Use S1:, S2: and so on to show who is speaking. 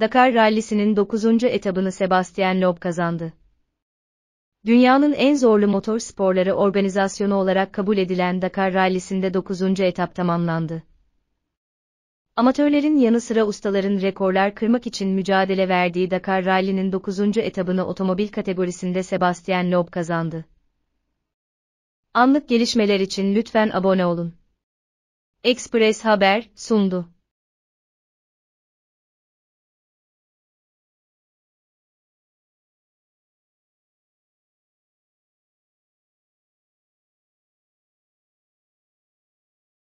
S1: Dakar Rallisi'nin 9. etabını Sebastian Loeb kazandı. Dünyanın en zorlu motor sporları organizasyonu olarak kabul edilen Dakar Rallisi'nde 9. etap tamamlandı. Amatörlerin yanı sıra ustaların rekorlar kırmak için mücadele verdiği Dakar Rally'nin 9. etabını otomobil kategorisinde Sebastian Loeb kazandı. Anlık gelişmeler için lütfen abone olun.
S2: Express Haber sundu.